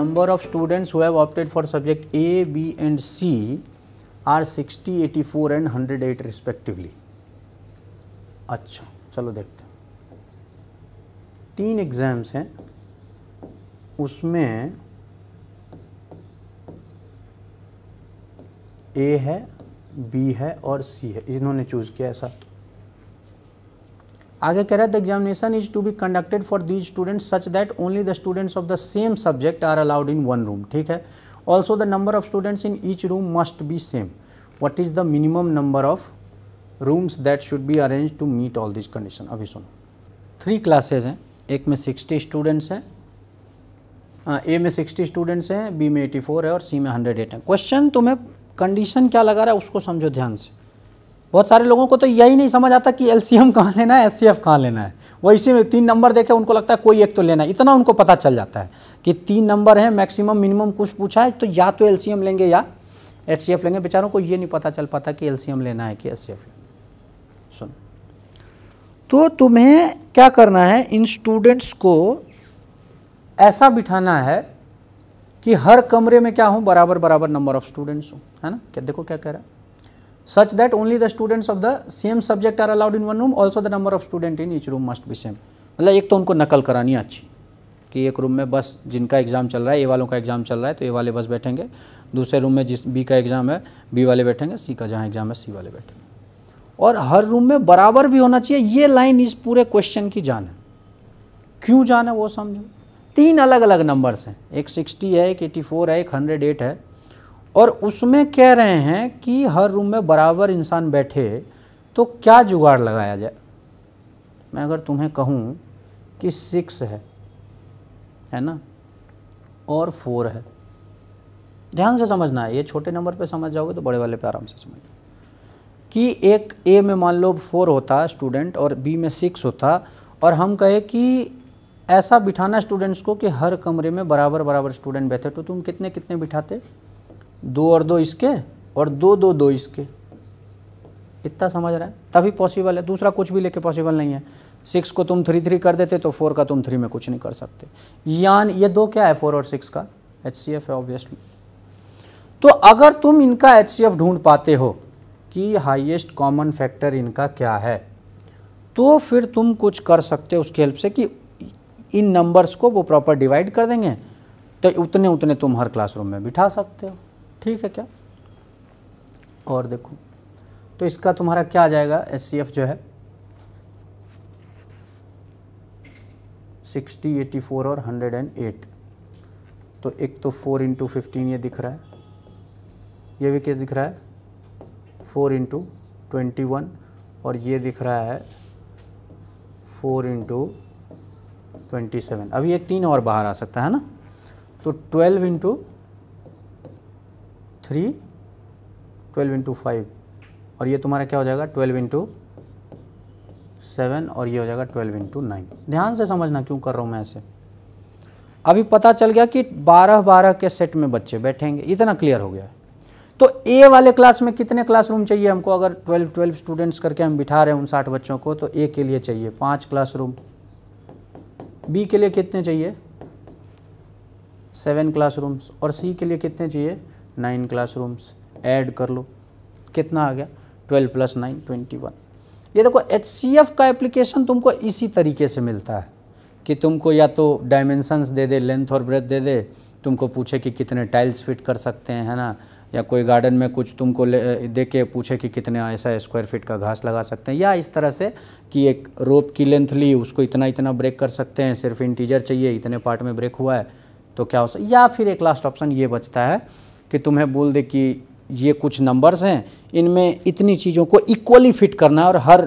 number of students who have opted for subject A, B and C are 60, 84 and 108 respectively. अच्छा चलो देखते हैं तीन एग्ज़ाम्स हैं उसमें ए है बी है और सी है इन्होंने चूज़ किया है साथ आगे कह रहे हैं the examination is to be conducted for these students such that only the students of the same subject are allowed in one room ठीक है also the number of students in each room must be same what is the minimum number of rooms that should be arrange to meet all this condition अभी सुनो three classes हैं एक में sixty students हैं A हाँ, में sixty students हैं B में एटी फोर है और सी में हंड्रेड एट है क्वेश्चन तुम्हें कंडीशन क्या लगा रहा है उसको समझो ध्यान से बहुत सारे लोगों को तो यही नहीं समझ आता कि एल सी एम कहाँ लेना है एस सी एफ कहाँ लेना है वो इसी में तीन नंबर देखे उनको लगता है कोई एक तो लेना है इतना उनको पता चल जाता है कि तीन नंबर है मैक्सिमम मिनिमम कुछ पूछा है तो या तो एल सी एम लेंगे या एस सी एफ लेंगे बेचारों को ये नहीं पता चल पाता कि एल सी एम लेना है कि एस सी एफ लेना सुन तो तुम्हें क्या करना है इन स्टूडेंट्स को ऐसा बिठाना है कि हर कमरे में क्या हो बराबर बराबर नंबर ऑफ स्टूडेंट्स हो है ना क्या देखो क्या कह रहा है such that only the students of the same subject are allowed in one room also the number of student in each room must be same मतलब एक तो उनको नकल करानी अच्छी कि एक रूम में बस जिनका एग्ज़ाम चल रहा है ए वालों का एग्ज़ाम चल रहा है तो ए वाले बस बैठेंगे दूसरे रूम में जिस बी का एग्ज़ाम है बी वाले बैठेंगे सी का जहाँ एग्ज़ाम है सी वाले बैठेंगे और हर रूम में बराबर भी होना चाहिए ये लाइन इस पूरे क्वेश्चन की जान है क्यों जान है वो समझो तीन अलग अलग नंबर्स हैं एक सिक्सटी है एक एटी फोर है एक हंड्रेड एट है और उसमें कह रहे हैं कि हर रूम में बराबर इंसान बैठे तो क्या जुगाड़ लगाया जाए मैं अगर तुम्हें कहूँ कि सिक्स है है ना और फोर है ध्यान से समझना है ये छोटे नंबर पे समझ जाओगे तो बड़े वाले पे आराम से समझ कि एक ए में मान लो फोर होता स्टूडेंट और बी में सिक्स होता और हम कहे कि ऐसा बिठाना स्टूडेंट्स को कि हर कमरे में बराबर बराबर स्टूडेंट बैठे तो तुम कितने कितने बिठाते दो और दो इसके और दो दो दो इसके इतना समझ रहा है तभी पॉसिबल है दूसरा कुछ भी लेके पॉसिबल नहीं है सिक्स को तुम थ्री थ्री कर देते तो फोर का तुम थ्री में कुछ नहीं कर सकते यान ये दो क्या है फोर और सिक्स का एच सी एफ है ऑब्वियसली तो अगर तुम इनका एच सी एफ ढूंढ पाते हो कि हाइएस्ट कॉमन फैक्टर इनका क्या है तो फिर तुम कुछ कर सकते हो उसके हेल्प से कि इन नंबर्स को वो प्रॉपर डिवाइड कर देंगे तो उतने उतने तुम हर क्लासरूम में बिठा सकते हो ठीक है क्या और देखो तो इसका तुम्हारा क्या आ जाएगा एस जो है सिक्सटी एटी फोर और हंड्रेड एंड एट तो एक तो फोर इंटू फिफ्टीन ये दिख रहा है ये भी क्या दिख रहा है फोर इंटू ट्वेंटी वन और ये दिख रहा है फोर इंटू ट्वेंटी सेवन अभी ये तीन और बाहर आ सकता है ना तो twelve into three twelve into five और ये तुम्हारा क्या हो जाएगा ट्वेल्व इंटू सेवन और ये हो जाएगा ट्वेल्व इंटू नाइन ध्यान से समझना क्यों कर रहा हूँ मैं ऐसे अभी पता चल गया कि बारह बारह के सेट में बच्चे बैठेंगे इतना क्लियर हो गया है तो ए वाले क्लास में कितने क्लासरूम चाहिए हमको अगर ट्वेल्व ट्वेल्व स्टूडेंट्स करके हम बिठा रहे हैं उन साठ बच्चों को तो ए के लिए चाहिए पाँच क्लास बी के लिए कितने चाहिए सेवन क्लासरूम्स और सी के लिए कितने चाहिए नाइन क्लासरूम्स ऐड कर लो कितना आ गया twelve plus nine twenty one ये देखो एच सी एफ का एप्लीकेशन तुमको इसी तरीके से मिलता है कि तुमको या तो डायमेंशंस दे दे लेंथ और ब्रेथ दे दे तुमको पूछे कि कितने टाइल्स फिट कर सकते हैं है ना या कोई गार्डन में कुछ तुमको दे के पूछे कि कितने ऐसा स्क्वायर फिट का घास लगा सकते हैं या इस तरह से कि एक रोप की लेंथ ली उसको इतना इतना ब्रेक कर सकते हैं सिर्फ इंटीजर चाहिए इतने पार्ट में ब्रेक हुआ है तो क्या हो सकता या फिर एक लास्ट ऑप्शन ये बचता है कि तुम्हें बोल दे कि ये कुछ नंबर्स हैं इनमें इतनी चीज़ों को इक्वली फिट करना है और हर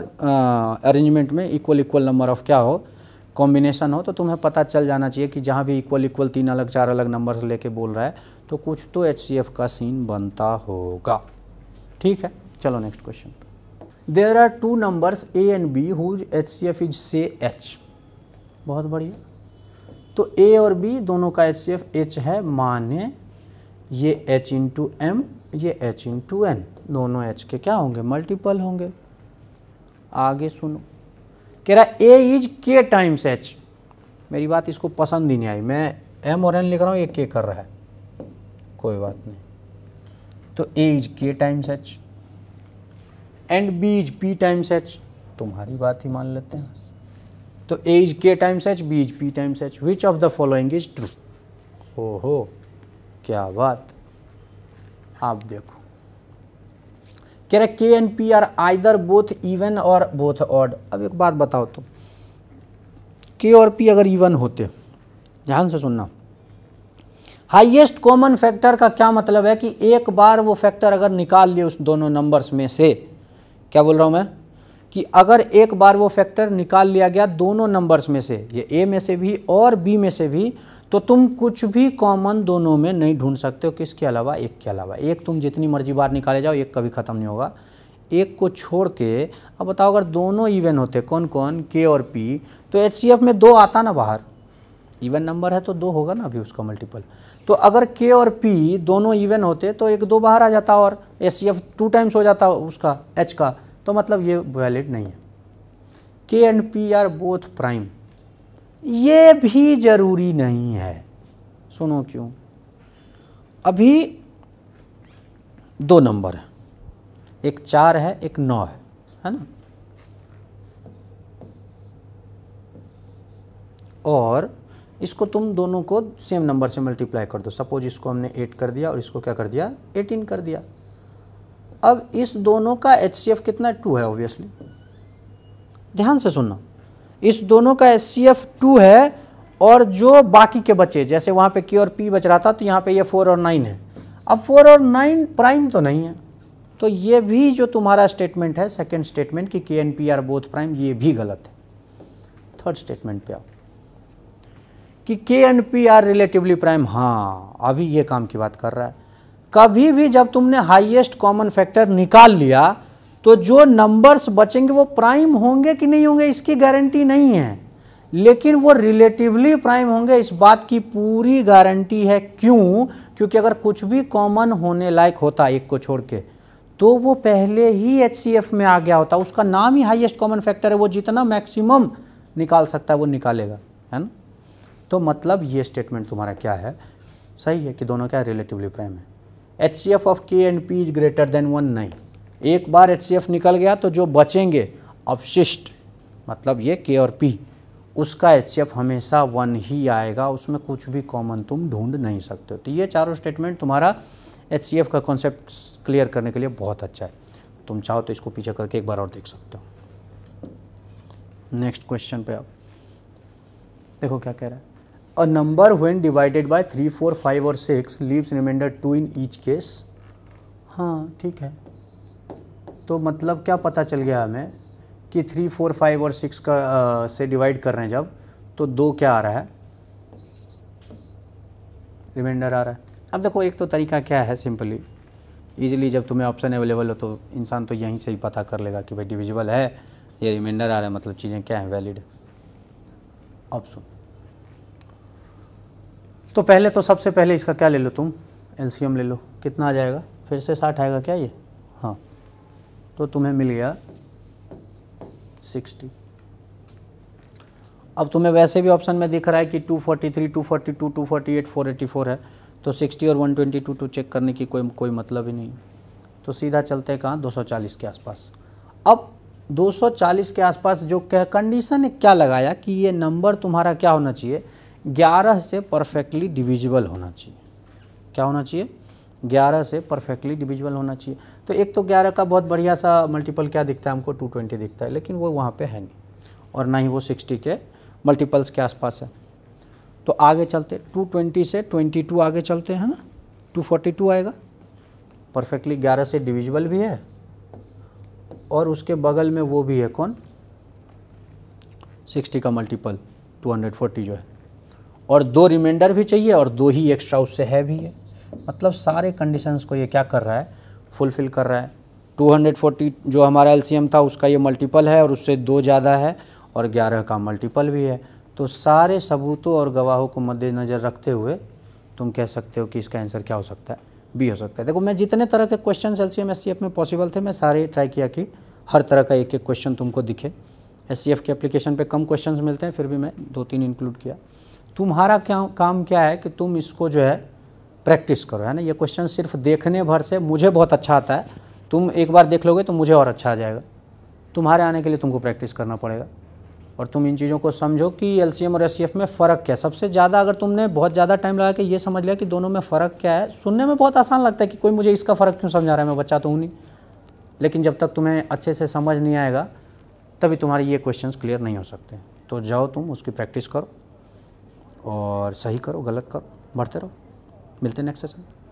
अरेंजमेंट में इक्वल इक्वल नंबर ऑफ़ क्या हो कॉम्बिनेशन हो तो तुम्हें पता चल जाना चाहिए कि जहाँ भी इक्वल इक्वल तीन अलग चार अलग नंबर्स लेके बोल रहा है तो कुछ तो एच का सीन बनता होगा ठीक है चलो next question there are two numbers A and B whose H C F is से एच बहुत बढ़िया तो ए और बी दोनों का एच सी एफ एच है माने ये h इंटू एम ये h इंटू एन दोनों h के क्या होंगे मल्टीपल होंगे आगे सुनो कह रहा A is K times H मेरी बात इसको पसंद ही नहीं आई मैं एम और एन लिख रहा हूँ ये के कर रहा है कोई बात नहीं तो A is K times H and B is P times H तुम्हारी बात ही मान लेते हैं तो A is K times H B is P times H which of the following is true ओहो क्या बात आप देखो कह रहे K and P are either both even और बोथ ऑड अब एक बात बताओ तो के और पी अगर इवन होते ध्यान से सुनना हाईएस्ट कॉमन फैक्टर का क्या मतलब है कि एक बार वो फैक्टर अगर निकाल लिए उस दोनों नंबर्स में से क्या बोल रहा हूं मैं कि अगर एक बार वो फैक्टर निकाल लिया गया दोनों नंबर्स में से ये ए में से भी और बी में से भी तो तुम कुछ भी कॉमन दोनों में नहीं ढूंढ सकते हो किसके अलावा एक के अलावा एक तुम जितनी मर्जी बार निकाले जाओ एक कभी ख़त्म नहीं होगा एक को छोड़ के अब बताओ अगर दोनों इवन होते कौन कौन के और पी तो एच में दो आता ना बाहर इवन नंबर है तो दो होगा ना अभी उसका मल्टीपल तो अगर के और पी दोनों इवन होते तो एक दो बाहर आ जाता और एच टू टाइम्स हो जाता उसका एच का तो मतलब ये वैलिड नहीं है K and P are both prime ये भी ज़रूरी नहीं है सुनो क्यों अभी दो नंबर है एक चार है एक नौ है है ना और इसको तुम दोनों को सेम नंबर से मल्टीप्लाई कर दो सपोज इसको हमने एट कर दिया और इसको क्या कर दिया एटीन कर दिया अब इस दोनों का एच कितना टू है ऑब्वियसली ध्यान से सुनना इस दोनों का एच सी टू है और जो बाकी के बचे जैसे वहाँ पे के और पी बच रहा था तो यहाँ पे ये फोर और नाइन है अब फोर और नाइन प्राइम तो नहीं है तो ये भी जो तुम्हारा स्टेटमेंट है सेकेंड स्टेटमेंट कि K and P are both prime ये भी गलत है थर्ड स्टेटमेंट पे आओ कि K and P are relatively prime हाँ अभी ये काम की बात कर रहा है कभी भी जब तुमने हाईएस्ट कॉमन फैक्टर निकाल लिया तो जो नंबर्स बचेंगे वो प्राइम होंगे कि नहीं होंगे इसकी गारंटी नहीं है लेकिन वो रिलेटिवली प्राइम होंगे इस बात की पूरी गारंटी है क्यों क्योंकि अगर कुछ भी कॉमन होने लायक होता एक को छोड़ के तो वो पहले ही एच में आ गया होता उसका नाम ही हाइएस्ट कॉमन फैक्टर है वो जितना मैक्सिमम निकाल सकता है वो निकालेगा है ना तो मतलब ये स्टेटमेंट तुम्हारा क्या है सही है कि दोनों क्या रिलेटिवली प्राइम है H C F of K and P is greater than one नहीं एक बार एच सी एफ निकल गया तो जो बचेंगे अपशिष्ट मतलब ये के और पी उसका एच सी एफ हमेशा वन ही आएगा उसमें कुछ भी कॉमन तुम ढूंढ नहीं सकते हो तो ये चारों स्टेटमेंट तुम्हारा एच सी एफ का कॉन्सेप्ट क्लियर करने के लिए बहुत अच्छा है तुम चाहो तो इसको पीछे करके एक बार और देख सकते हो नेक्स्ट क्वेश्चन पे आप देखो क्या कह रहा है a number when divided by three four five और six leaves remainder two in each case हाँ ठीक है तो मतलब क्या पता चल गया हमें कि थ्री फोर फाइव और सिक्स का आ, से डिवाइड कर रहे हैं जब तो दो क्या आ रहा है रिमाइंडर आ रहा है अब देखो एक तो तरीका क्या है सिंपली ईजिली जब तुम्हें ऑप्शन अवेलेबल हो तो इंसान तो यहीं से ही पता कर लेगा कि भाई डिविजिबल है ये रिमाइंडर आ रहा है मतलब चीज़ें क्या हैं वैलिड ऑप्शन तो पहले तो सबसे पहले इसका क्या ले लो तुम एलसीएम ले लो कितना आ जाएगा फिर से साठ आएगा क्या ये हाँ तो तुम्हें मिल गया सिक्सटी अब तुम्हें वैसे भी ऑप्शन में दिख रहा है कि 243, 242, 248, 484 है तो 60 और 122 तो चेक करने की कोई कोई मतलब ही नहीं तो सीधा चलते कहाँ 240 के आसपास अब 240 के आसपास जो कह कंडीशन ने क्या लगाया कि ये नंबर तुम्हारा क्या होना चाहिए ग्यारह से परफेक्टली डिविजिबल होना चाहिए क्या होना चाहिए ग्यारह से परफेक्टली डिविजिबल होना चाहिए तो एक तो ग्यारह का बहुत बढ़िया सा मल्टीपल क्या दिखता है हमको टू ट्वेंटी दिखता है लेकिन वो वहाँ पे है नहीं और ना ही वो सिक्सटी के मल्टीपल्स के आसपास है तो आगे चलते टू ट्वेंटी से ट्वेंटी टू आगे चलते हैं ना टू फोर्टी टू आएगा परफेक्टली ग्यारह से डिविजिबल भी है और उसके बगल में वो भी है कौन सिक्सटी का मल्टीपल टू हंड्रेड फोर्टी जो है और दो रिमाइंडर भी चाहिए और दो ही एक्स्ट्रा उससे है भी है मतलब सारे कंडीशंस को ये क्या कर रहा है फुलफ़िल कर रहा है 240 जो हमारा एलसीएम था उसका ये मल्टीपल है और उससे दो ज़्यादा है और 11 का मल्टीपल भी है तो सारे सबूतों और गवाहों को मद्देनज़र रखते हुए तुम कह सकते हो कि इसका आंसर क्या हो सकता है बी हो सकता है देखो मैं जितने तरह के क्वेश्चन एल सी में पॉसिबल थे मैं सारे ट्राई किया कि हर तरह का एक एक क्वेश्चन तुमको दिखे एस के एप्लीकेशन पर कम क्वेश्चन मिलते हैं फिर भी मैं दो तीन इंक्लूड किया तुम्हारा क्या काम क्या है कि तुम इसको जो है प्रैक्टिस करो है ना ये क्वेश्चन सिर्फ देखने भर से मुझे बहुत अच्छा आता है तुम एक बार देख लोगे तो मुझे और अच्छा आ जाएगा तुम्हारे आने के लिए तुमको प्रैक्टिस करना पड़ेगा और तुम इन चीज़ों को समझो कि एल और एस में फ़र्क क्या है सबसे ज़्यादा अगर तुमने बहुत ज़्यादा टाइम लगा के ये समझ लिया कि दोनों में फ़र्क क्या है सुनने में बहुत आसान लगता है कि कोई मुझे इसका फ़र्क क्यों समझा रहा है मैं बच्चा तो हूँ नहीं लेकिन जब तक तुम्हें अच्छे से समझ नहीं आएगा तभी तुम्हारे ये क्वेश्चन क्लियर नहीं हो सकते तो जाओ तुम उसकी प्रैक्टिस करो और सही करो गलत करो बढ़ते रहो मिलते नेक्स्ट सेशन